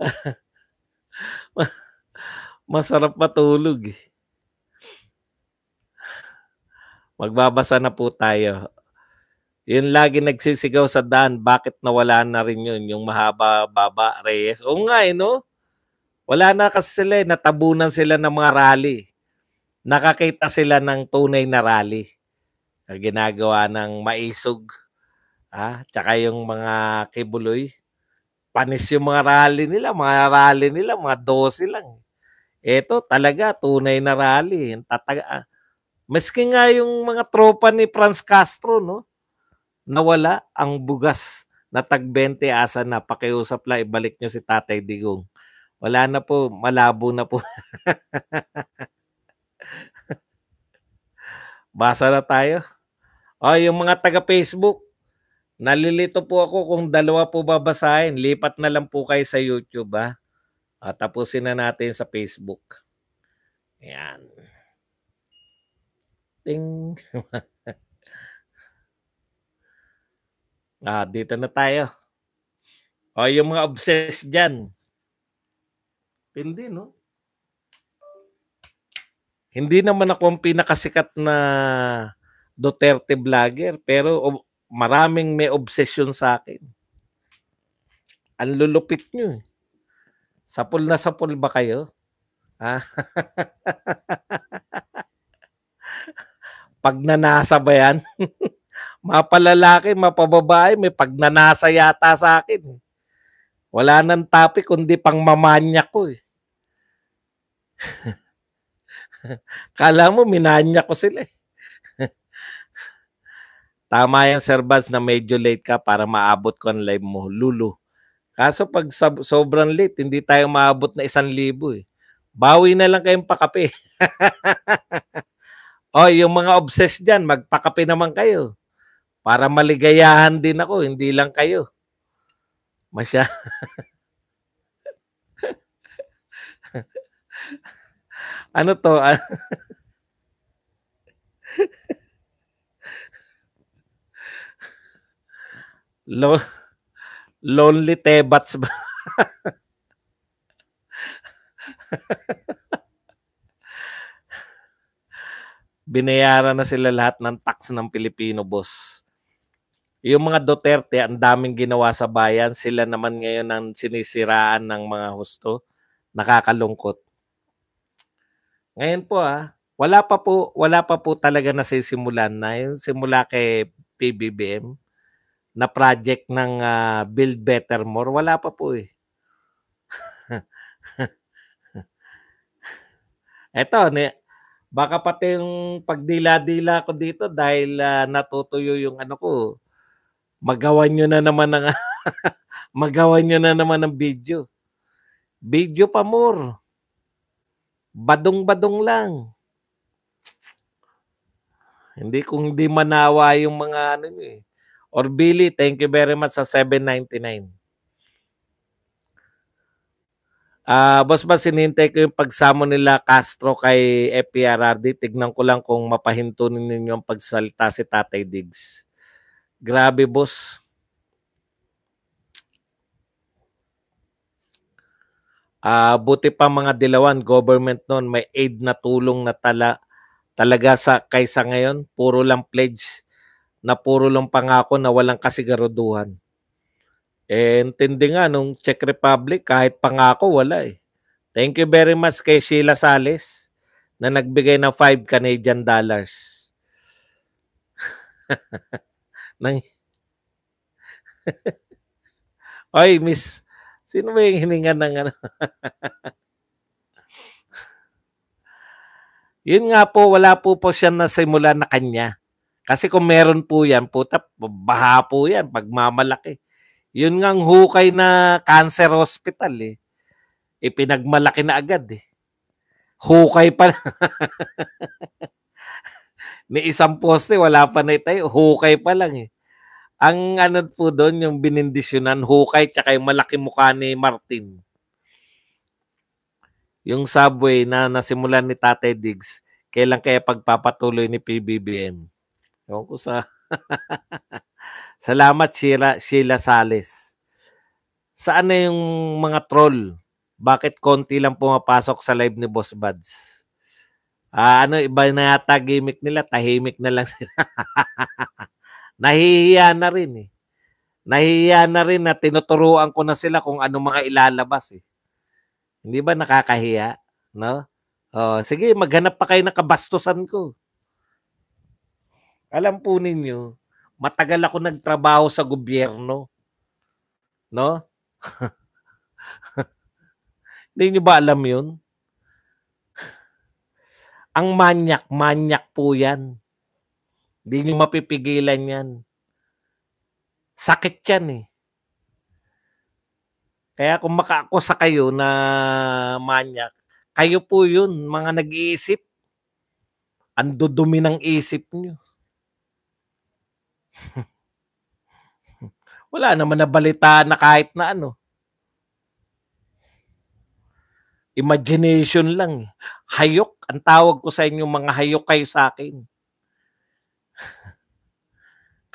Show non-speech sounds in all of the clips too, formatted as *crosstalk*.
*laughs* Masarap matulog. Eh. Magbabasa na po tayo. Yun lagi nagsisigaw sa Dan, bakit nawala na rin yun? Yung mahaba-baba, Reyes. O nga eh, no? Wala na kasi sila eh. Natabunan sila ng mga rally. Nakakita sila ng tunay na rally na ginagawa ng maisog. Ah, tsaka yung mga kibuloy panis yung mga rally nila, mga rally nila, mga 12 lang. Ito talaga, tunay na rally. Tataga, ah, Maski nga yung mga tropa ni Franz Castro, no? Nawala ang bugas na tag-20 asa na. Pakiusap lang, ibalik nyo si Tatay Digong. Wala na po, malabo na po. *laughs* Basa na tayo. O, oh, yung mga taga-Facebook, Nalilito po ako kung dalawa po babasahin. Lipat na lang po kayo sa YouTube ha. At ah, tapusin na natin sa Facebook. Ayan. Ting. *laughs* ah, dito na tayo. O, oh, yung mga obsessed dyan. Hindi, no? Hindi naman ako ang pinakasikat na Duterte vlogger, pero maraming may obsession sa akin. Ang lulupit nyo. Eh. Sapol na sapol ba kayo? Ha? *laughs* pagnanasa ba yan? *laughs* Mapalalaki, mapababae, may pagnanasa yata sa akin. Eh. Wala nang topic kundi pang mamanya ko eh. *laughs* Kala mo minanya ko sila eh. Tama yan, Sir Vance, na medyo late ka para maabot ko ang live mo, Lulu. Kaso pag sobrang late, hindi tayo maabot na isang libo eh. Bawi na lang kayong pakape. o, *laughs* oh, yung mga obsessed dyan, magpakape naman kayo. Para maligayahan din ako, hindi lang kayo. Masya. *laughs* ano to? *laughs* Lo Lonely Tebats ba? Binayaran na sila lahat ng tax ng Pilipino, boss. Yung mga Duterte, ang daming ginawa sa bayan. Sila naman ngayon ang sinisiraan ng mga husto. Nakakalungkot. Ngayon po ah, wala pa po, wala pa po talaga nasisimulan na yung simula kay PBBM na project ng uh, Build Better More, wala pa po eh. *laughs* Eto, ni, baka pati yung pagdila-dila ko dito dahil uh, natutuyo yung ano ko, Magawa nyo na naman ng *laughs* magawa nyo na naman ng video. Video pa more. Badong-badong lang. Hindi kung hindi manawa yung mga ano nyo eh. Or Billy, thank you very much sa 799. Ah, uh, boss ba sinintay ko yung pagsamo nila Castro kay FPRRD. Tignan ko lang kung mapahinto ninyo ang pagsalita si Tatay Diggs. Grabe, boss. Ah, uh, buti pa mga dilawan government noon may aid na tulong na tala talaga sa kaysa ngayon, puro lang pledge na puro lang pangako na walang kasigaraduhan. Eh, intindi nga, nung Czech Republic, kahit pangako, wala eh. Thank you very much kay Sheila Sales na nagbigay ng 5 Canadian dollars. *laughs* Nang... *laughs* Oy, miss, sino ba yung hininga ng ano? *laughs* Yun nga po, wala po po siya na simula na kanya. Kasi kung meron po yan, puta, baha po yan, pagmamalaki. Yun ngang hukay na cancer hospital eh. Ipinagmalaki na agad eh. Hukay pa. *laughs* Ni isang poste, wala pa na itayo. Hukay pa lang eh. Ang ano po doon, yung binindisyonan, hukay tsaka yung malaki mukha ni Martin. Yung subway na nasimulan ni Tate Diggs, kailan kaya pagpapatuloy ni PBBM? Ewan ko sa... *laughs* Salamat Sheila, Sheila Sales. Saan na yung mga troll? Bakit konti lang pumapasok sa live ni Boss Buds? Ah, ano, iba na yata gimmick nila. Tahimik na lang *laughs* sila. Nahihiya na rin eh. Nahihiya na rin na tinuturuan ko na sila kung ano mga ilalabas eh. Hindi ba nakakahiya? No? Oh, sige, maghanap pa kayo ng kabastusan ko. Alam po ninyo, matagal ako nagtrabaho sa gobyerno. No? *laughs* Hindi nyo ba alam yun? *laughs* Ang manyak, manyak po yan. Hindi nyo mapipigilan yan. Sakit yan eh. Kaya kung makaako sa kayo na manyak, kayo po yun, mga nag-iisip. Ang dudumi ng isip nyo. *laughs* Wala naman na balita na kahit na ano. Imagination lang. Eh. Hayok. Ang tawag ko sa inyo, mga hayok kayo sa akin. *laughs*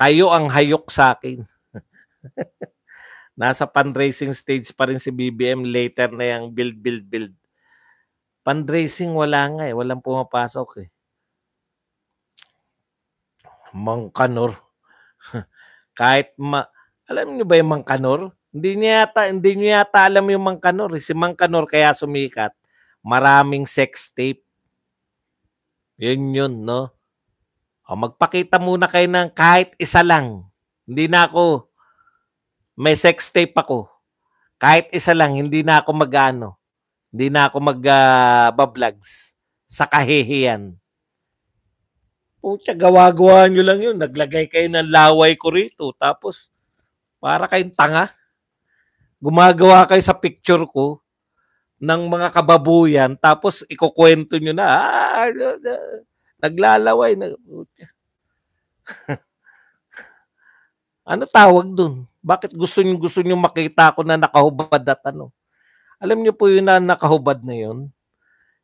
kayo ang hayok sa akin. *laughs* Nasa fundraising stage pa rin si BBM. Later na yung build, build, build. Fundraising wala nga eh. Walang pumapasok eh. Mangkanor. *laughs* Kahit ma alam niyo ba yung Mangkanor? Hindi niya yata, hindi niya yata alam yung Mangkanor. Eh. Si Mangkanor kaya sumikat. Maraming sex tape. Yun yun, no? O, magpakita muna kayo ng kahit isa lang. Hindi na ako, may sex tape ako. Kahit isa lang, hindi na ako mag-ano. Hindi na ako mag-vlogs. Ah, uh, bablags. sa kahihiyan. Pucha, gawa-gawa nyo lang yun. Naglagay kayo ng laway ko rito. Tapos, para kayong tanga. Gumagawa kayo sa picture ko ng mga kababuyan. Tapos, ikukwento nyo na. Ah, ano naglalaway. Nag... *laughs* ano tawag dun? Bakit gusto nyo, gusto nyo makita ko na nakahubad at ano? Alam nyo po yun na nakahubad na yun?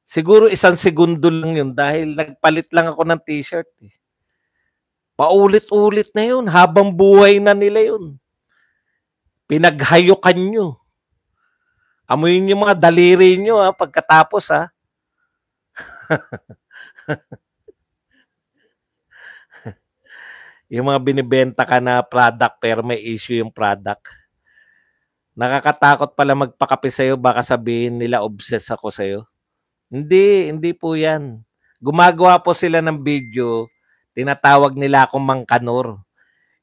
Siguro isang segundo lang yun dahil nagpalit lang ako ng t-shirt. Eh. Paulit-ulit na yun. Habang buhay na nila yun. Pinaghayokan nyo. Amoyin yung mga daliri nyo ha, ah, pagkatapos ha. Ah. *laughs* yung mga binibenta ka na product pero may issue yung product. Nakakatakot pala magpakape sa'yo, baka sabihin nila obsessed ako sa'yo. Hindi, hindi po yan. Gumagawa po sila ng video, tinatawag nila akong mangkanor.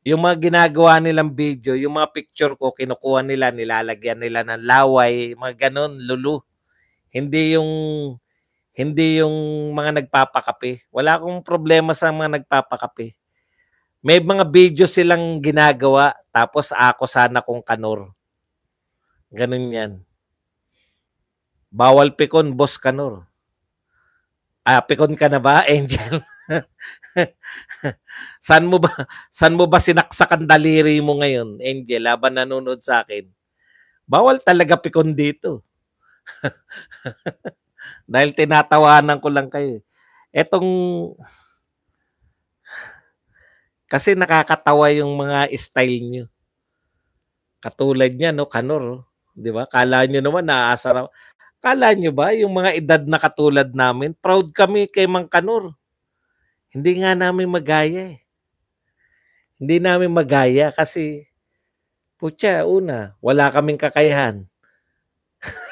Yung mga ginagawa nilang video, yung mga picture ko, kinukuha nila, nilalagyan nila ng laway, mga ganun, lulu. Hindi yung hindi yung mga nagpapakape. Wala akong problema sa mga nagpapakape. May mga video silang ginagawa, tapos ako sana kong kanor. Ganun yan. Bawal pekon, boss Kanor. Ah, pekon ka na ba, Angel? *laughs* san mo ba san mo ba sinaksak ang daliri mo ngayon, Angel, habang nanonood sa akin? Bawal talaga pikon dito. *laughs* Dahil tinatawanan ko lang kayo. Eh. Etong kasi nakakatawa yung mga style nyo. Katulad niya, no, Kanor. Oh. Di ba? Kala nyo naman, ako. Kala nyo ba, yung mga edad na katulad namin, proud kami kay Mang Kanor. Hindi nga namin magaya eh. Hindi namin magaya kasi, putya, una, wala kaming kakayahan. *laughs*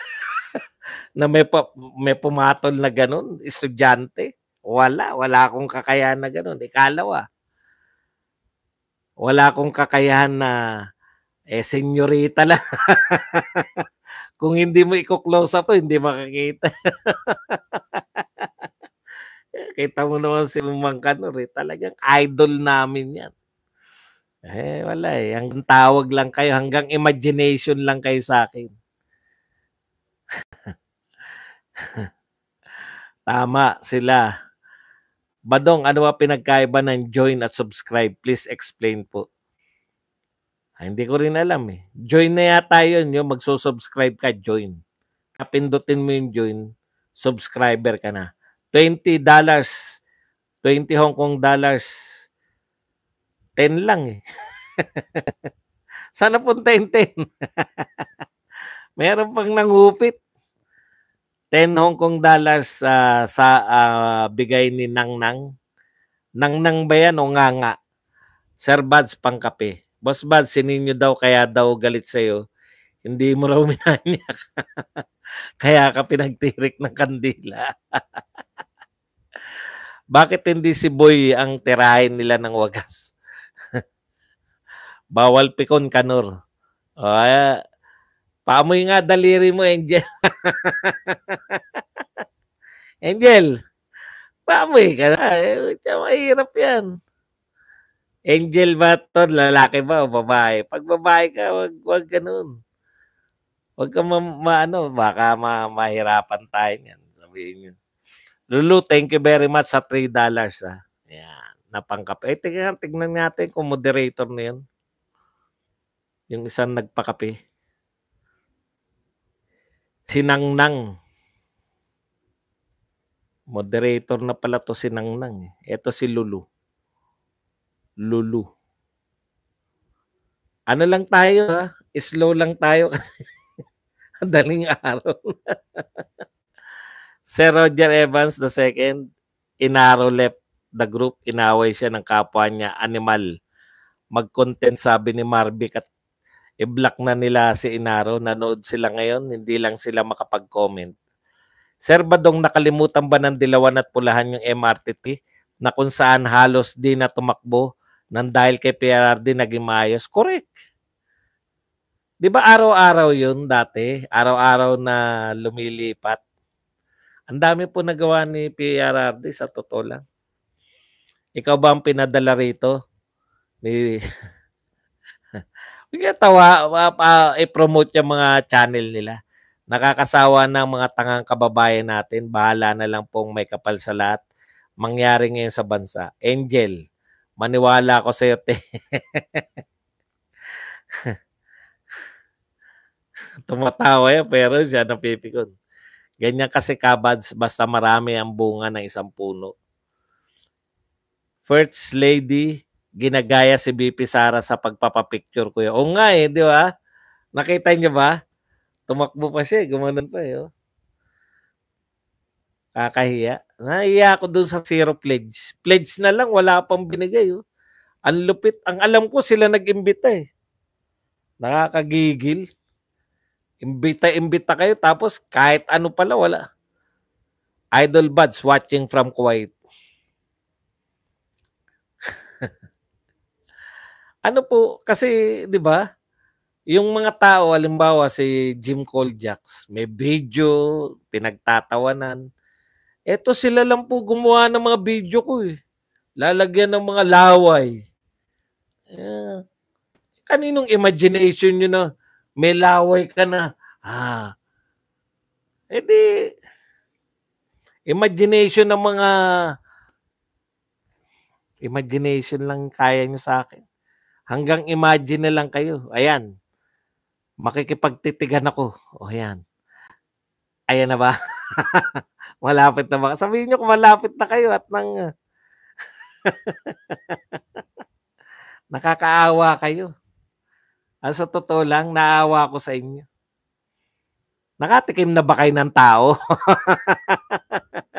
na may, pa, may pumatol na ganun, estudyante. Wala, wala akong kakayahan na ganun. Ikalawa, wala akong kakayahan na eh, senyorita lang. *laughs* Kung hindi mo i-close up, hindi makikita. *laughs* Kita mo naman si Lumang Kanor, eh. talagang idol namin yan. Eh, wala eh. Ang tawag lang kayo, hanggang imagination lang kayo sa akin. *laughs* Tama sila. Badong, ano ba pinagkaiba ng join at subscribe? Please explain po. Ay, ah, hindi ko rin alam eh. Join na yata yun. Yung magsusubscribe ka, join. Kapindutin mo yung join. Subscriber ka na. 20 dollars. 20 Hong Kong dollars. 10 lang eh. *laughs* Sana punta yung 10. Meron pang nangupit. 10 Hong Kong dollars uh, sa uh, bigay ni Nang Nang. Nang Nang ba yan o nga nga? Sir Bads pang kape. Boss Bad, sininyo daw kaya daw galit sa'yo. Hindi mo raw *laughs* minanyak. kaya ka pinagtirik ng kandila. *laughs* Bakit hindi si Boy ang tirahin nila ng wagas? *laughs* Bawal pikon, Kanor. Uh, paamoy nga daliri mo, Angel. Angel, paamoy ka na. Eh, mahirap yan. Angel ba to? Lalaki ba o babae? Pag babae ka, wag, wag ganun. Huwag ka ma, ma ano, baka ma, mahirapan tayo niyan. Sabihin niyo. Lulu, thank you very much sa $3 dollars ha. Ah. Yan, napangkape. Eh, tignan, tignan natin kung moderator na yan. Yung isang nagpakape. Sinangnang. Moderator na pala to si Nangnang. Ito eh. si Lulu. Lulu. Ano lang tayo ha? Slow lang tayo *laughs* kasi daling araw. *laughs* Sir Roger Evans the second, inaro left the group, inaway siya ng kapwa niya, animal. mag sabi ni Marvic at i-block na nila si Inaro. Nanood sila ngayon, hindi lang sila makapag-comment. Sir Badong, nakalimutan ba ng Dilawan at Pulahan yung MRTT na kung saan halos di na tumakbo nang dahil kay PRRD naging maayos, correct. 'Di ba araw-araw 'yun dati, araw-araw na lumilipat. Ang dami po nagawa ni PRRD sa totoo lang. Ikaw ba ang pinadala rito? Ni *laughs* Huwag tawa, i-promote yung mga channel nila. Nakakasawa ng mga tangang kababayan natin. Bahala na lang pong may kapal sa lahat. Mangyari ngayon sa bansa. Angel, Maniwala ako sa'yo, te. *laughs* Tumatawa yan, pero siya napipikon. Ganyan kasi kabads, basta marami ang bunga ng isang puno. First lady, ginagaya si BP Sara sa pagpapapicture ko yun. O nga eh, di ba? Nakita niyo ba? Tumakbo pa siya, eh, gumanon pa eh. Oh. Kakahiya. Naiya ako doon sa zero pledge. Pledge na lang, wala pang binigay. Oh. Ang lupit. Ang alam ko, sila nag-imbita eh. Nakakagigil. Imbita-imbita kayo, tapos kahit ano pala, wala. Idol buds watching from Kuwait. *laughs* ano po, kasi, di ba, yung mga tao, alimbawa si Jim Coljax, may video, pinagtatawanan. Eto sila lang po gumawa ng mga video ko eh. Lalagyan ng mga laway. Eh, kaninong imagination nyo na may laway ka na? Ah, edi eh imagination ng mga imagination lang kaya nyo sa akin. Hanggang imagine na lang kayo. Ayan. Makikipagtitigan ako. O ayan. Ayan na ba? *laughs* malapit na mga. Sabihin niyo kung malapit na kayo at nang ah, *laughs* nakakaawa kayo. Ang ah, sa totoo lang, naawa ko sa inyo. Nakatikim na ba kayo ng tao?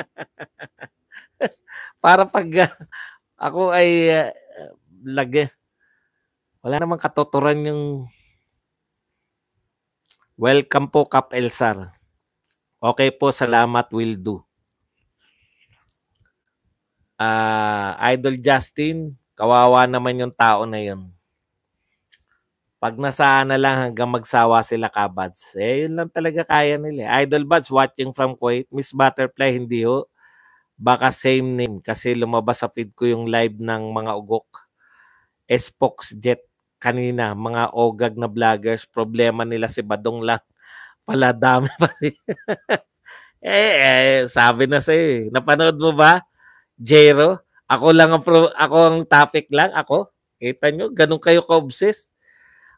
*laughs* Para pag ah, ako ay uh, lag, wala namang katuturan yung welcome po Kap Elsar. Okay po, salamat, will do. Uh, Idol Justin, kawawa naman yung tao na yun. Pag nasaan na lang hanggang magsawa sila kabads. Eh, yun lang talaga kaya nila. Idol Buds, watching from Kuwait. Miss Butterfly, hindi ho. Baka same name kasi lumabas sa feed ko yung live ng mga ugok. Espox Jet kanina, mga ogag na vloggers, problema nila si Badong lang. Pala dami *laughs* pa eh, eh, sabi na sa'yo eh. Napanood mo ba, Jero? Ako lang ang, pro, ako ang topic lang, ako. Kita nyo, ganun kayo ka-obsess.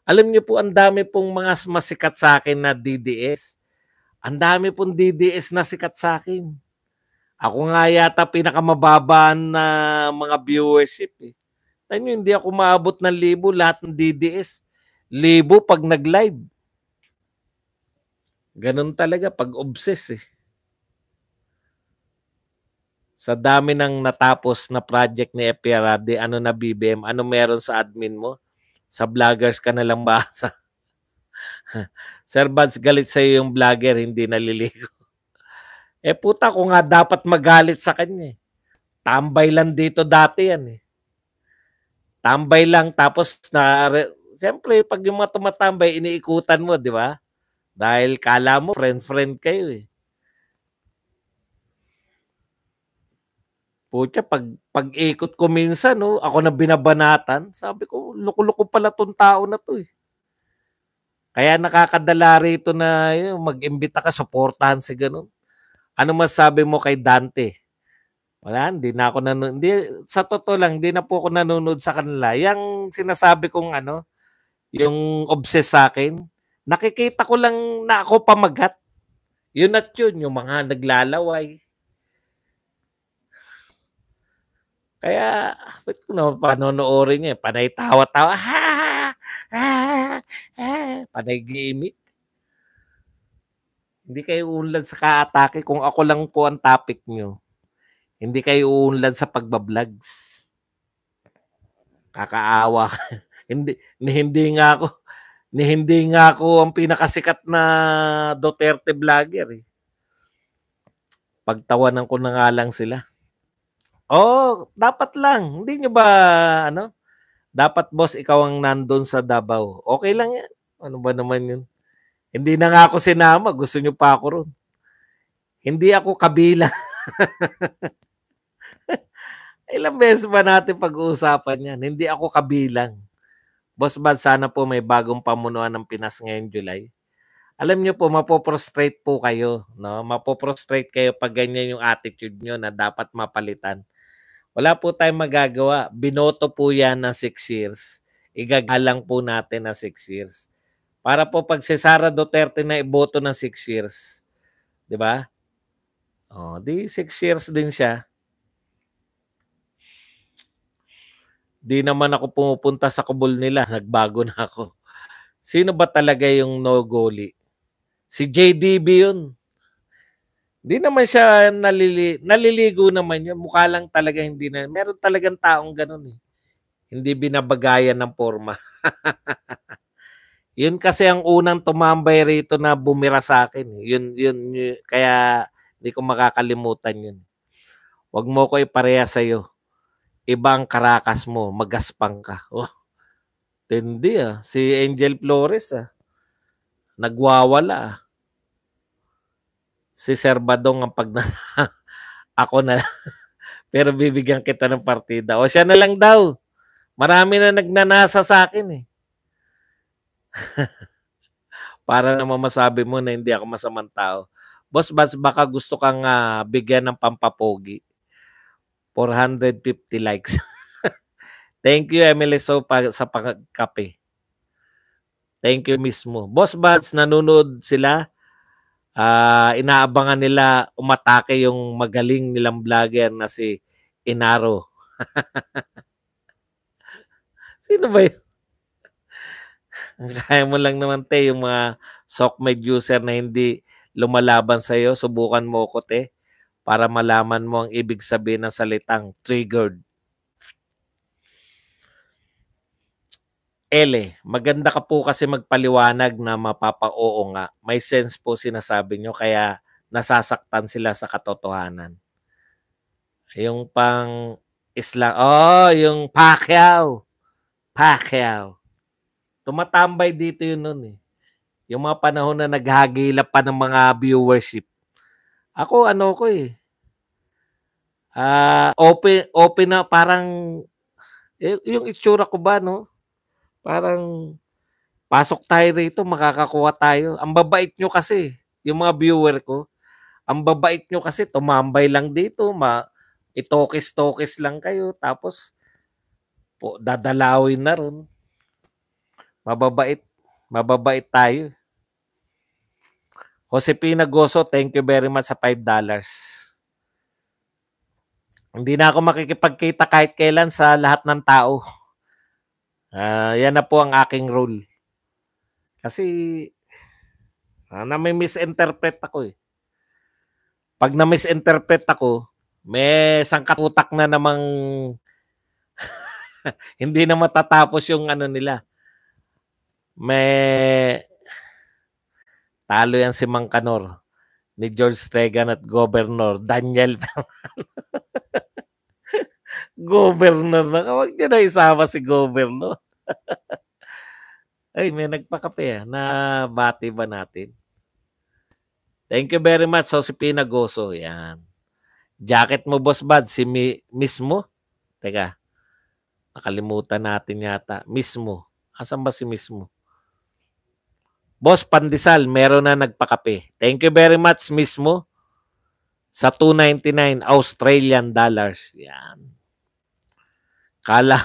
Alam nyo po, ang dami pong mga masikat sa akin na DDS. Ang dami pong DDS na sikat sa akin. Ako nga yata pinakamababa na mga viewership eh. Tanyo, hindi ako maabot ng libo lahat ng DDS. Libo pag nag-live. Ganun talaga pag obsess eh. Sa dami ng natapos na project ni Epiarade, ano na BBM, ano meron sa admin mo? Sa vloggers ka na lang ba? *laughs* Sir Bads, galit sa'yo yung vlogger, hindi naliligo. *laughs* Eh puta, ko nga dapat magalit sa kanya eh. Tambay lang dito dati yan eh. Tambay lang tapos na... Siyempre, pag yung mga tumatambay, iniikutan mo, di ba? Dahil kala mo, friend-friend kayo eh. Pucha, pag, pag-ikot ko minsan, no, oh, ako na binabanatan, sabi ko, loko-loko pala tong tao na to eh. Kaya nakakadala rito na yun, eh, mag-imbita ka, supportahan si ganun. Ano masabi mo kay Dante? Wala, hindi na ako nanonood. Hindi, sa totoo lang, hindi na po ako nanonood sa kanila. Yung sinasabi kong ano, yung obsessed sa akin, nakikita ko lang na ako pamagat. Yun at yun, yung mga naglalaway. Kaya, ba't ko naman panonoorin niya? Panay tawa-tawa. Ha! Ha! Ha! Panay gimmick. Hindi kayo uunlad sa kaatake kung ako lang po ang topic nyo. Hindi kayo uunlad sa pagbablogs. Kakaawa. *laughs* hindi, hindi nga ako ni hindi nga ako ang pinakasikat na Duterte vlogger eh. Pagtawanan ko na nga lang sila. Oh, dapat lang. Hindi nyo ba, ano, dapat boss, ikaw ang nandun sa Davao. Okay lang yan. Ano ba naman yun? Hindi na nga ako sinama. Gusto nyo pa ako ron. Hindi ako kabila. *laughs* Ilang beses ba natin pag-uusapan yan? Hindi ako kabilang. Boss Bad, sana po may bagong pamunuan ng Pinas ngayong July. Alam niyo po, mapoprostrate po kayo. No? Mapoprostrate kayo pag ganyan yung attitude niyo na dapat mapalitan. Wala po tayong magagawa. Binoto po yan ng 6 years. Igagalang po natin na 6 years. Para po pag si Sara Duterte na iboto ng 6 years. 'di ba? Oh, di 6 years din siya. Di naman ako pumupunta sa kubol nila. Nagbago na ako. Sino ba talaga yung no goalie? Si JDB yun. Di naman siya nalili, naliligo naman yun. Mukha lang talaga hindi na. Meron talagang taong ganun eh. Hindi binabagayan ng forma. *laughs* yun kasi ang unang tumambay rito na bumira sa akin. Eh. Yun, yun, yun kaya di ko makakalimutan yun. Huwag mo ko ipareha sa'yo ibang karakas mo, magaspang ka. *laughs* Oh, tindi ah. Si Angel Flores ah. Nagwawala ah. Si Sir Badong ang pag *laughs* ako na *laughs* pero bibigyan kita ng partida. O siya na lang daw. Marami na nagnanasa sa akin eh. Para naman masabi mo na hindi ako masamang tao. Boss, bas, baka gusto kang uh, bigyan ng pampapogi. 450 likes. *laughs* Thank you, MLSO, pa, sa pagkape. Thank you mismo. Boss Bats, nanonood sila. Uh, inaabangan nila umatake yung magaling nilang vlogger na si Inaro. *laughs* Sino ba yun? Kaya mo lang naman, te, yung mga SOCMED user na hindi lumalaban sa'yo, subukan mo ko, te para malaman mo ang ibig sabihin ng salitang triggered. Ele, maganda ka po kasi magpaliwanag na mapapa-oo nga. May sense po sinasabi nyo kaya nasasaktan sila sa katotohanan. Yung pang isla, oh, yung Pacquiao. Pacquiao. Tumatambay dito yun nun eh. Yung mga panahon na naghagilap pa ng mga viewership. Ako ano ko eh. Ah, uh, open open na parang eh, yung itsura ko ba no? Parang pasok tayo dito, makakakuha tayo. Ang babait nyo kasi, yung mga viewer ko, ang babait nyo kasi, tumambay lang dito, ma itokis-tokis lang kayo, tapos po, dadalawin na ron. Mababait, mababait tayo. Josepina Goso, thank you very much sa $5. dollars. Hindi na ako makikipagkita kahit kailan sa lahat ng tao. Uh, yan na po ang aking role. Kasi uh, na misinterpret ako eh. Pag na misinterpret ako, may sangkatutak na namang *laughs* hindi na matatapos yung ano nila. May Talo yan si Mangkanor ni George Stegan at Governor Daniel *laughs* Governor na. Huwag niyo na isama si Governor. *laughs* Ay, may nagpakape ha. Ah, na bati ba natin? Thank you very much, Josepina oh, Goso. Yan. Jacket mo, Boss Bad, si mi mismo? Teka, nakalimutan natin yata. Mismo. Asan ba si mismo? Boss Pandisal, meron na nagpakape. Thank you very much mismo sa 299 Australian dollars. Yan. Kala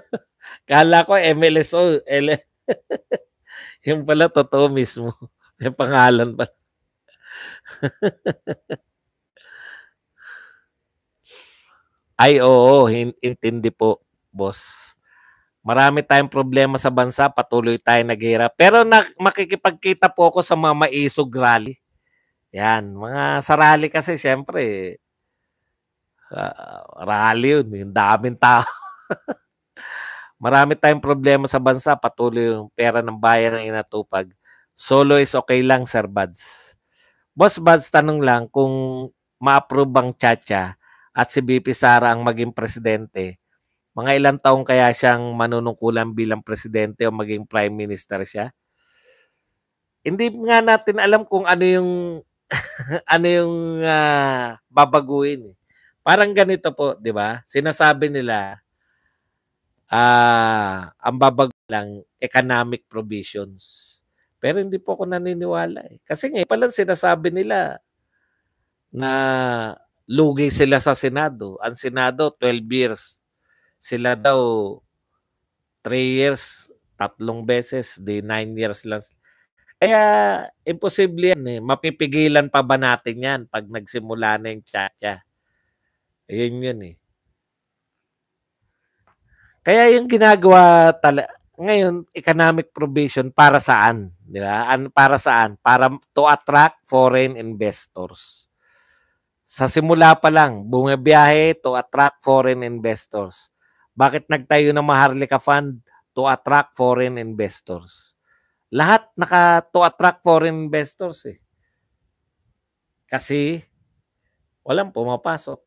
*laughs* Kala ko MLSO. L *laughs* Yung pala totoo mismo. May pangalan pa. *laughs* Ay oo, intindi po, boss. Marami tayong problema sa bansa, patuloy tayong naghihirap. Pero na, makikipagkita po ako sa mga maisog rally. Yan, mga sa rally kasi syempre, uh, rally yun, yung daming tao. *laughs* Marami tayong problema sa bansa, patuloy yung pera ng bayan ang inatupag. Solo is okay lang, Sir Buds. Boss Buds, tanong lang kung ma-approve bang Chacha at si BP Sara ang maging presidente, mga ilang taon kaya siyang manunungkulan bilang presidente o maging prime minister siya? Hindi nga natin alam kung ano yung *laughs* ano yung uh, babaguhin. Eh. Parang ganito po, 'di ba? Sinasabi nila ah uh, ang babago lang economic provisions. Pero hindi po ako naniniwala eh. Kasi ngayon pa lang sinasabi nila na lugi sila sa Senado. Ang Senado, 12 years sila daw 3 years, tatlong beses, di 9 years lang. Kaya imposible yan eh. Mapipigilan pa ba natin yan pag nagsimula na yung tsa-tsa? Ayun yun eh. Kaya yung ginagawa tala ngayon economic provision para saan? Di ba? Ano para saan? Para to attract foreign investors. Sa simula pa lang, bumibiyahe to attract foreign investors. Bakit nagtayo ng Maharlika Fund? To attract foreign investors. Lahat naka to attract foreign investors eh. Kasi walang pumapasok.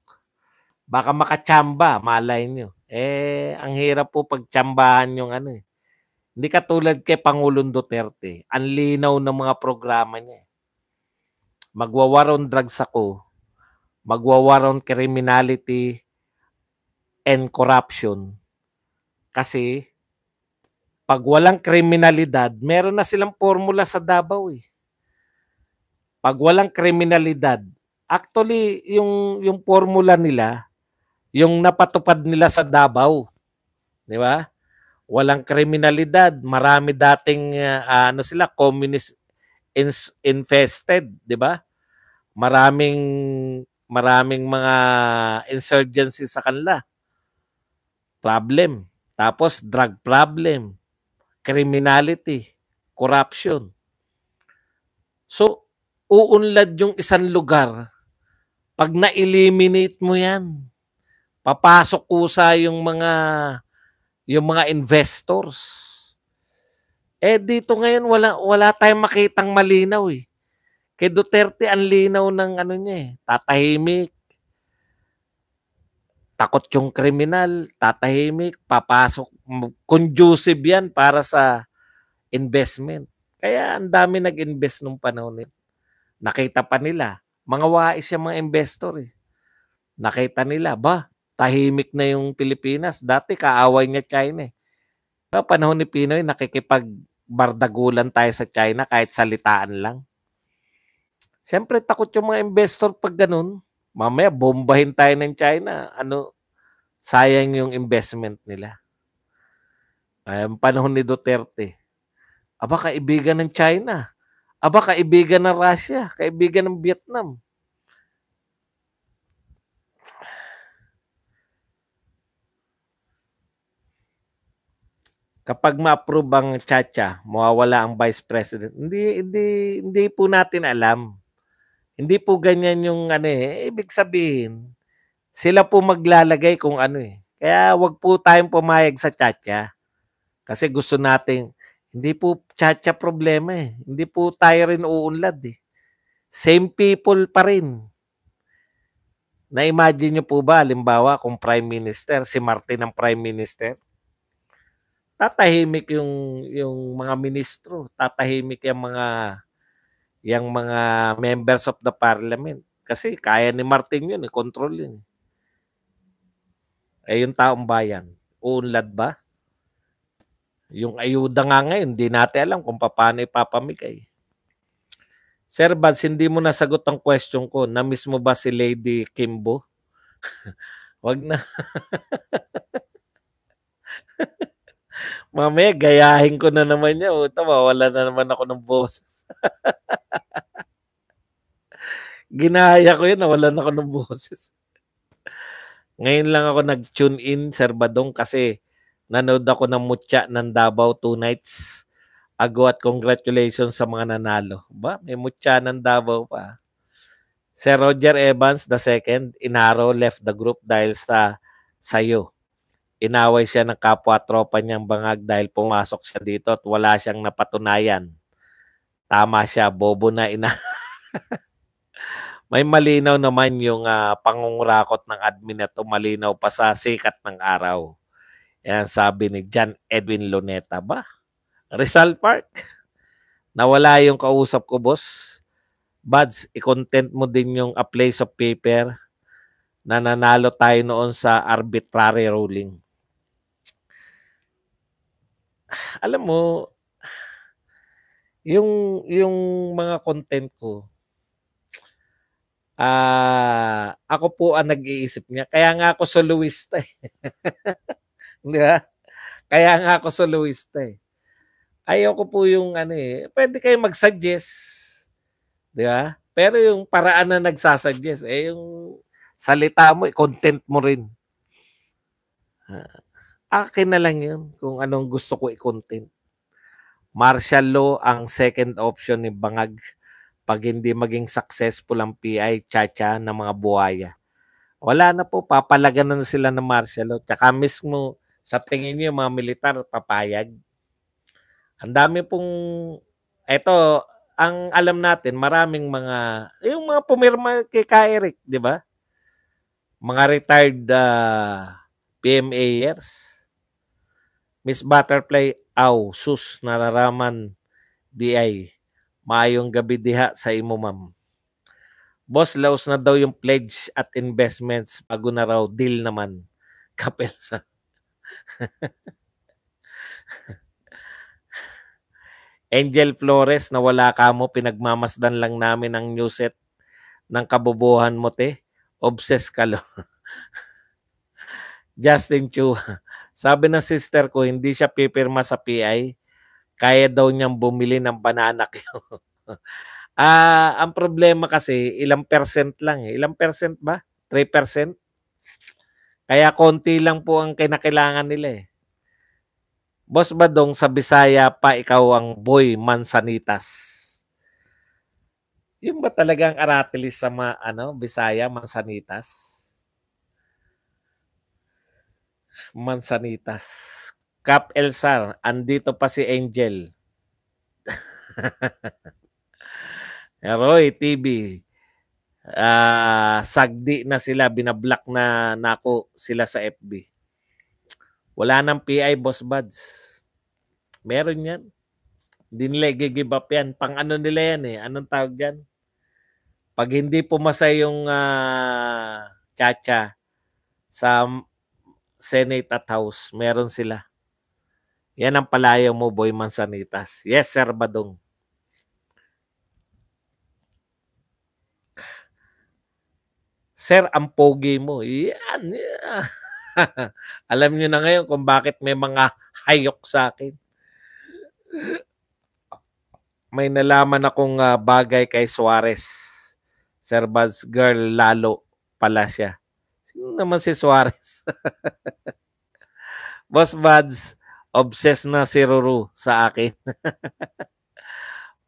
Baka makachamba, malay nyo. Eh, ang hirap po pagtsambahan yung ano eh. Hindi katulad kay Pangulong Duterte. Ang linaw ng mga programa niya. Eh. Magwawaron drugs ako. Magwawaron criminality and corruption. Kasi pag walang kriminalidad, meron na silang formula sa Davao eh. Pag walang kriminalidad, actually yung yung formula nila, yung napatupad nila sa Davao, 'di ba? Walang kriminalidad, marami dating uh, ano sila communist infested, 'di ba? Maraming maraming mga insurgency sa kanila problem. Tapos drug problem, criminality, corruption. So, uunlad yung isang lugar pag na-eliminate mo yan. Papasok kusa yung mga yung mga investors. Eh dito ngayon wala wala tayong makitang malinaw eh. Kay Duterte ang linaw ng ano niya eh, tatahimik takot yung kriminal, tatahimik, papasok, conducive yan para sa investment. Kaya ang dami nag-invest nung panahon nila. Nakita pa nila, mga wais yung mga investor eh. Nakita nila, ba, tahimik na yung Pilipinas. Dati kaaway niya China eh. Sa panahon ni Pinoy, nakikipagbardagulan tayo sa China kahit salitaan lang. Siyempre, takot yung mga investor pag ganun. Mamaya, bombahin tayo ng China. Ano, sayang yung investment nila. Ay, panahon ni Duterte. Aba, kaibigan ng China. Aba, kaibigan ng Russia. Kaibigan ng Vietnam. kapag ma-approve ang chacha, mawawala ang vice president. Hindi hindi hindi po natin alam. Hindi po ganyan yung ano eh, eh. Ibig sabihin, sila po maglalagay kung ano eh. Kaya wag po tayong pumayag sa chacha. Kasi gusto natin, hindi po chacha problema eh. Hindi po tayo rin uunlad eh. Same people pa rin. Na-imagine nyo po ba, halimbawa, kung Prime Minister, si Martin ang Prime Minister, tatahimik yung, yung mga ministro, tatahimik yung mga yung mga members of the parliament. Kasi kaya ni Martin yun, eh, control yun. Eh. eh yung taong bayan, uunlad ba? Yung ayuda nga ngayon, hindi natin alam kung paano ipapamigay. Sir Bads, hindi mo nasagot ang question ko. Namiss mo ba si Lady Kimbo? *laughs* Wag na. *laughs* Mamaya, gayahin ko na naman niya. Uta, mawala na naman ako ng boses. *laughs* Ginaya ko yun, nawalan ako ng boses. Ngayon lang ako nag-tune in, Sir Badong, kasi nanood ako ng mutya ng Davao two nights ago at congratulations sa mga nanalo. Ba, may mutya ng Davao pa. Sir Roger Evans the second, Inaro left the group dahil sa sayo inaway siya ng kapwa-tropa niyang bangag dahil pumasok siya dito at wala siyang napatunayan. Tama siya, bobo na ina. *laughs* May malinaw naman yung uh, ah, pangungrakot ng admin at malinaw pa sa sikat ng araw. Yan sabi ni John Edwin Luneta ba? Rizal Park? Nawala yung kausap ko, boss. Buds, i-content mo din yung a ah, place of paper na nanalo tayo noon sa arbitrary ruling alam mo, yung yung mga content ko, ah uh, ako po ang nag-iisip niya. Kaya nga ako soloista eh. *laughs* Di ba? Kaya nga ako soloista eh. Ayoko po yung ano eh. Pwede kayo mag-suggest. Di ba? Pero yung paraan na nagsasuggest, eh yung salita mo, eh, content mo rin. Uh, akin na lang yun kung anong gusto ko i-content. Martial law ang second option ni Bangag pag hindi maging successful ang PI, chacha ng mga buhaya. Wala na po, papalagan na sila ng martial law. Tsaka mismo, sa tingin niyo mga militar, papayag. Ang dami pong, eto, ang alam natin, maraming mga, yung mga pumirma kay Eric, di ba? Mga retired uh, ah, PMAers Miss Butterfly Aw Sus Nararaman DI. Maayong gabi diha sa imo ma'am. Boss, laos na daw yung pledge at investments bago na raw deal naman. *laughs* Kapelsa. *laughs* Angel Flores, nawala ka mo, pinagmamasdan lang namin ang new set ng kabubuhan mo, te. Obsessed ka lo. *laughs* Justin Chua, sabi ng sister ko, hindi siya pipirma sa PI. Kaya daw niyang bumili ng banana Q. *laughs* Ah, uh, ang problema kasi ilang percent lang eh. Ilang percent ba? 3%? Kaya konti lang po ang kinakailangan nila eh. Boss Badong, sa Bisaya pa ikaw ang boy Mansanitas. Yung ba talagang aratilis sa ma, ano, Bisaya, Mansanitas? Mansanitas. Cap Elsar, andito pa si Angel. *laughs* Eh, Roy TV, uh, ah, sagdi na sila, binablock na nako sila sa FB. Wala nang PI, Boss Buds. Meron yan. Hindi nila give up yan. Pang ano nila yan eh. Anong tawag yan? Pag hindi pumasa yung uh, chacha sa Senate at House, meron sila. Yan ang palayo mo, Boy Mansanitas. Yes, Sir Badong. Sir, ang pogi mo. Yan. Yeah. *laughs* Alam niyo na ngayon kung bakit may mga hayok sa akin. May nalaman akong uh, bagay kay Suarez. Sir Buzz Girl, lalo pala siya naman si Suarez. *laughs* Boss Buds, obsessed na si Ruru sa akin. *laughs*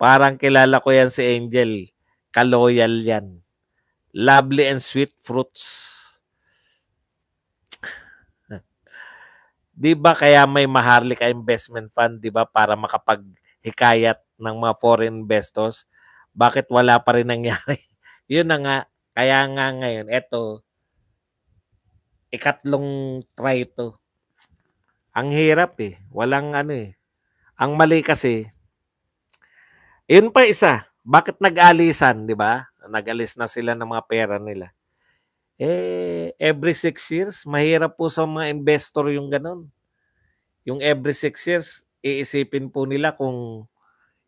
Parang kilala ko yan si Angel. Kaloyal yan. Lovely and sweet fruits. *laughs* Di ba kaya may Maharlika Investment Fund, di ba, para makapaghikayat ng mga foreign investors? Bakit wala pa rin nangyari? Yun na nga. Kaya nga ngayon, ito ikatlong try to. Ang hirap eh. Walang ano eh. Ang mali kasi, yun pa isa. Bakit nag-alisan, di ba? Nag-alis na sila ng mga pera nila. Eh, every six years, mahirap po sa mga investor yung ganun. Yung every six years, iisipin po nila kung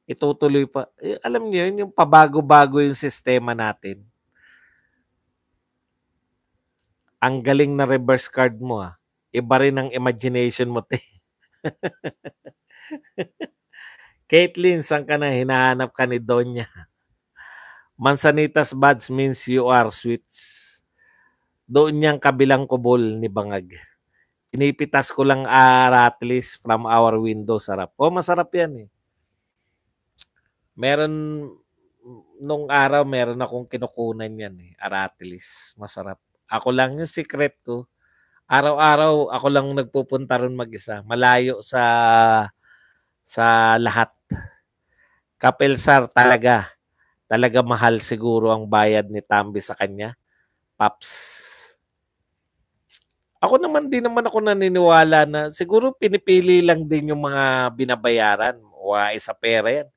itutuloy pa. Eh, alam niyo yun, yung pabago-bago yung sistema natin. Ang galing na reverse card mo ah. Iba rin ang imagination mo te. *laughs* Caitlin, saan ka na? Hinahanap ka ni Donya. Mansanitas buds means you are sweets. Doon niyang kabilang kubol ni Bangag. Inipitas ko lang aratlis ah, from our window. Sarap. Oh, masarap yan eh. Meron, nung araw meron akong kinukunan yan eh. Aratilis. Masarap. Ako lang yung secret ko. Araw-araw ako lang nagpupunta ron mag-isa. Malayo sa sa lahat. Kapelsar talaga. Talaga mahal siguro ang bayad ni Tambi sa kanya. Paps. Ako naman din naman ako naniniwala na siguro pinipili lang din yung mga binabayaran. Wa isa pera yan.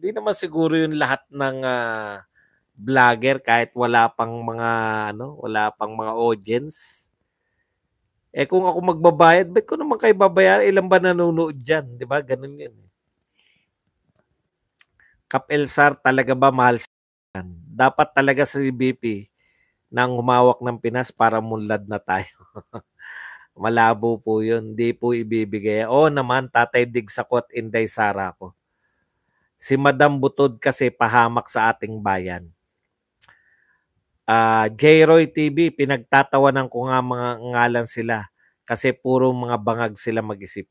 Hindi naman siguro yung lahat ng uh, vlogger kahit wala pang mga ano, wala pang mga audience. Eh kung ako magbabayad, bet ko naman kay babayaran? Ilan ba nanonood diyan, 'di ba? Ganun 'yan. Eh. Kapel Sar talaga ba mahal siya? Dapat talaga si BP nang humawak ng Pinas para mulad na tayo. *laughs* Malabo po yun. Hindi po ibibigay. Oo naman, Tatay Digsa ko at Inday Sara ko. Si Madam Butod kasi pahamak sa ating bayan uh, ah, J-Roy TV, pinagtatawanan ko nga mga ngalan sila kasi puro mga bangag sila mag-isip.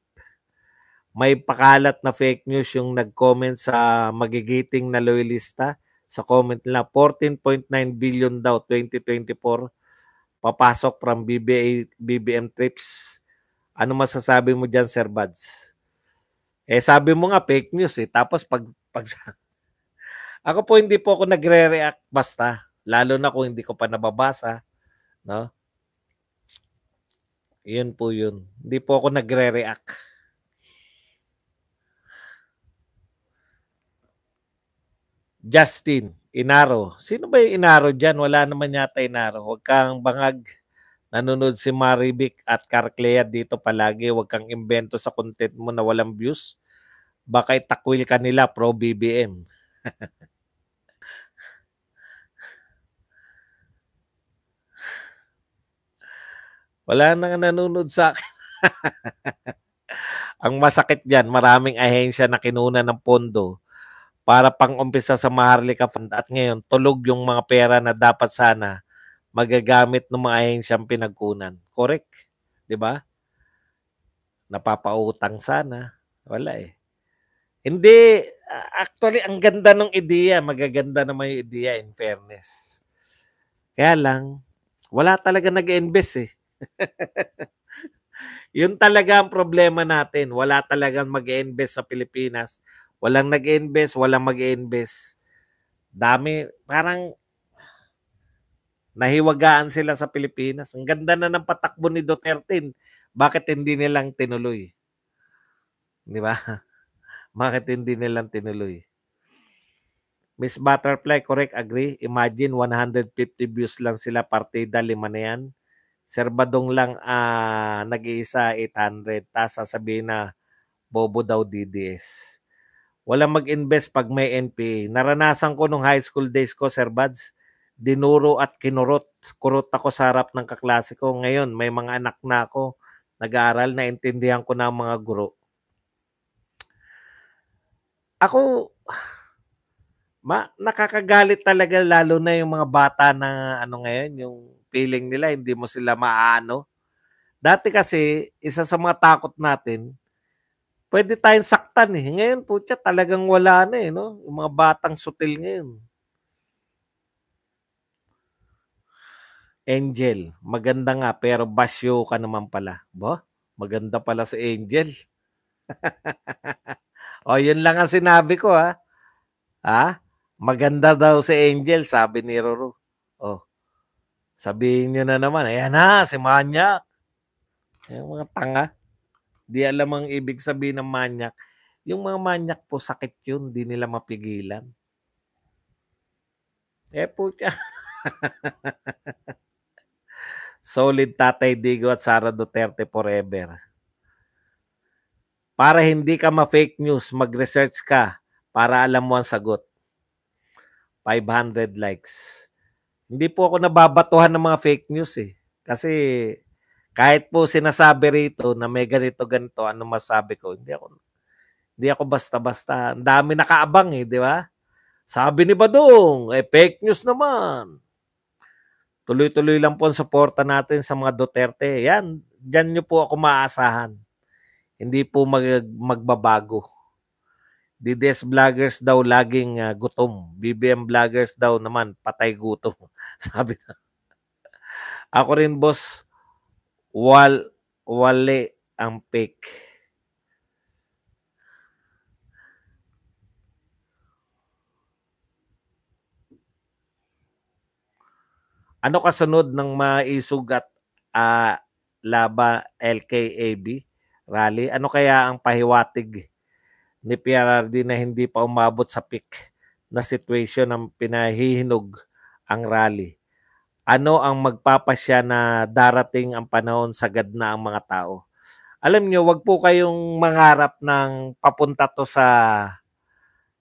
May pakalat na fake news yung nag-comment sa magigiting na loyalista sa comment nila 14.9 billion daw 2024 papasok from BBA, BBM trips. Ano masasabi mo diyan Sir Bads? Eh sabi mo nga fake news eh tapos pag, pag *laughs* ako po hindi po ako nagre-react basta lalo na kung hindi ko pa nababasa, no? Yun po yun. Hindi po ako nagre-react. Justin, Inaro. Sino ba yung Inaro dyan? Wala naman yata Inaro. Huwag kang bangag. Nanonood si Maribic at Carclea dito palagi. Huwag kang imbento sa content mo na walang views. Baka itakwil ka nila pro BBM. *laughs* Wala nang nanonood sa akin. *laughs* Ang masakit diyan, maraming ahensya na kinuna ng pondo para pang-umpisa sa Maharlika Fund at ngayon tulog yung mga pera na dapat sana magagamit ng mga ahensyang pinagkunan. Correct? 'Di ba? Napapautang sana. Wala eh. Hindi, actually, ang ganda ng ideya. Magaganda naman yung ideya, in fairness. Kaya lang, wala talaga nag-invest eh. *laughs* Yun talaga ang problema natin. Wala talagang mag-invest sa Pilipinas. Walang nag-invest, walang mag-invest. Dami, parang nahiwagaan sila sa Pilipinas. Ang ganda na ng patakbo ni Duterte. Bakit hindi nilang tinuloy? Di ba? *laughs* Bakit hindi nilang tinuloy? Miss Butterfly, correct, agree. Imagine 150 views lang sila partida, lima na yan. Serbadong lang uh, nag-iisa 800 tapos sasabihin na bobo daw DDS. Walang mag-invest pag may NPA. Naranasan ko nung high school days ko, Sir Bads, dinuro at kinurot. Kurot ako sa harap ng kaklase ko. Ngayon, may mga anak na ako. Nag-aaral, naintindihan ko na ang mga guro. Ako, ma, nakakagalit talaga lalo na yung mga bata na ano ngayon, yung feeling nila hindi mo sila maano. Dati kasi, isa sa mga takot natin, pwede tayong saktan eh. Ngayon po, tya, talagang wala na eh. No? Yung mga batang sutil ngayon. Angel, maganda nga pero basyo ka naman pala. Bo, maganda pala si Angel. *laughs* o, yun lang ang sinabi ko ha. Ha? Maganda daw si Angel, sabi ni Roro. Sabihin niyo na naman, ayan na, si manyak. Yung mga tanga. Di alam ang ibig sabihin ng manyak. Yung mga manyak po, sakit yun. Di nila mapigilan. Eh po siya. *laughs* Solid Tatay Digo at Sara Duterte forever. Para hindi ka ma-fake news, mag-research ka para alam mo ang sagot. 500 likes. Hindi po ako nababatuhan ng mga fake news eh. Kasi kahit po sinasabi rito na may ganito ganito ano masabi ko hindi ako hindi ako basta-basta ang dami nakaabang eh di ba sabi ni Badong eh fake news naman tuloy-tuloy lang po ang suporta natin sa mga Duterte yan diyan niyo po ako maaasahan hindi po mag, magbabago Des vloggers daw laging uh, gutom. BBM vloggers daw naman patay gutom. *laughs* Sabi na. Ako rin boss, wal, wale ang pick. Ano kasunod ng maisugat uh, laba LKAB rally? Ano kaya ang pahiwatig? ni PRRD na hindi pa umabot sa peak na situation ng pinahihinog ang rally. Ano ang magpapasya na darating ang panahon sagad na ang mga tao? Alam nyo, wag po kayong mangarap ng papunta to sa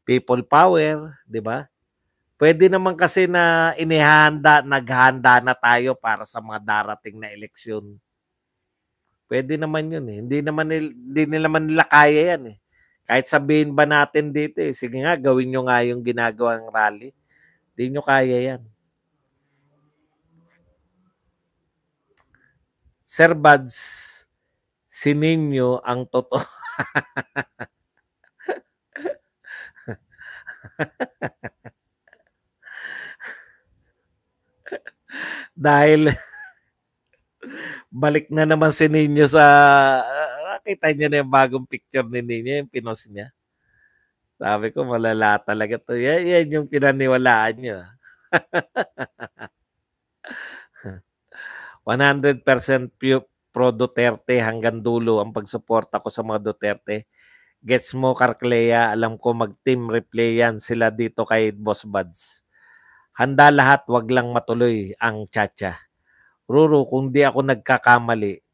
people power, di ba? Pwede naman kasi na inihanda, naghanda na tayo para sa mga darating na eleksyon. Pwede naman yun eh. Hindi naman, hindi naman nila kaya yan eh. Kahit sabihin ba natin dito eh, sige nga, gawin nyo nga yung ginagawang rally. Hindi nyo kaya yan. Sir Bads, sininyo ang totoo. *laughs* Dahil *laughs* balik na naman sininyo sa nakita niya na yung bagong picture ni Nino, yung pinos niya. Sabi ko, malala talaga to. Yan, yan yung pinaniwalaan niya. Ah. 100% *laughs* pro Duterte hanggang dulo ang pagsuporta ko sa mga Duterte. Gets mo, Carclea, alam ko mag-team replay yan sila dito kay Boss Buds. Handa lahat, wag lang matuloy ang chacha. Ruru, kung di ako nagkakamali,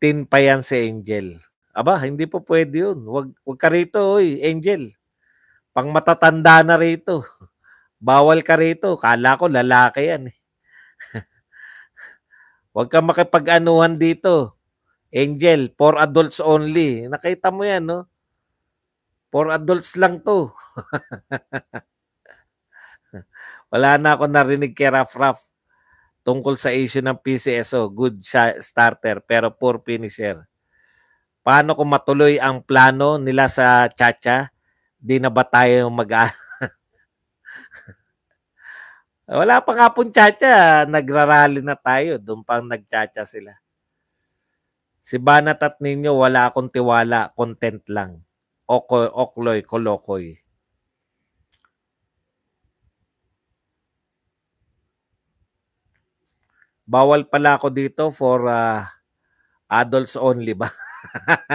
tin pa yan si Angel. Aba, hindi po pwede yun. Huwag, huwag ka rito, oy, Angel. Pang matatanda na rito. *laughs* Bawal ka rito. Kala ko lalaki yan. huwag eh. *laughs* ka makipag-anuhan dito. Angel, for adults only. Nakita mo yan, no? For adults lang to. *laughs* Wala na ako narinig kay Raf Raf tungkol sa issue ng PCSO, good starter pero poor finisher. Paano kung matuloy ang plano nila sa Chacha? Di na ba tayo mag ah, *laughs* Wala pa nga pong Chacha, nagrarally na tayo, doon pang nagchacha sila. Si Banat at ninyo, wala akong tiwala, content lang. Okoy, okloy, kolokoy. bawal pala ako dito for uh, adults only ba? *laughs*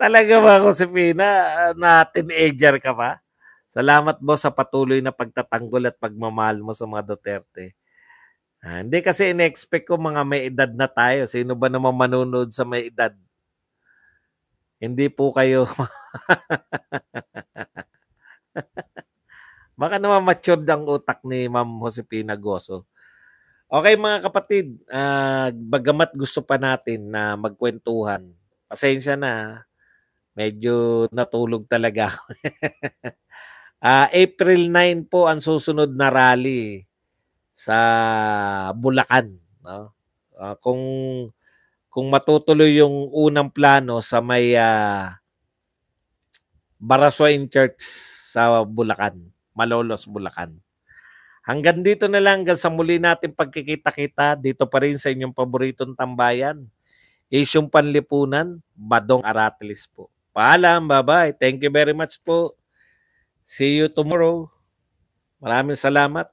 Talaga ba, Josefina? Na teenager ka pa? Salamat mo sa patuloy na pagtatanggol at pagmamahal mo sa mga Duterte. Ah, hindi kasi in-expect ko mga may edad na tayo. Sino ba naman manunod sa may edad? Hindi po kayo. *laughs* *laughs* Baka naman matured ang utak ni Ma'am Josepina Goso. Okay mga kapatid, uh, bagamat gusto pa natin na magkwentuhan, pasensya na, medyo natulog talaga ako. uh, *laughs* April 9 po ang susunod na rally sa Bulacan. No? Uh, kung kung matutuloy yung unang plano sa may uh, Barasoin Church sa Bulacan. Malolos, Bulacan. Hanggang dito na lang, hanggang sa muli natin pagkikita-kita, dito pa rin sa inyong paboritong tambayan, isyong panlipunan, Badong Aratilis po. Paalam, bye-bye. Thank you very much po. See you tomorrow. Maraming salamat.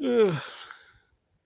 Ugh.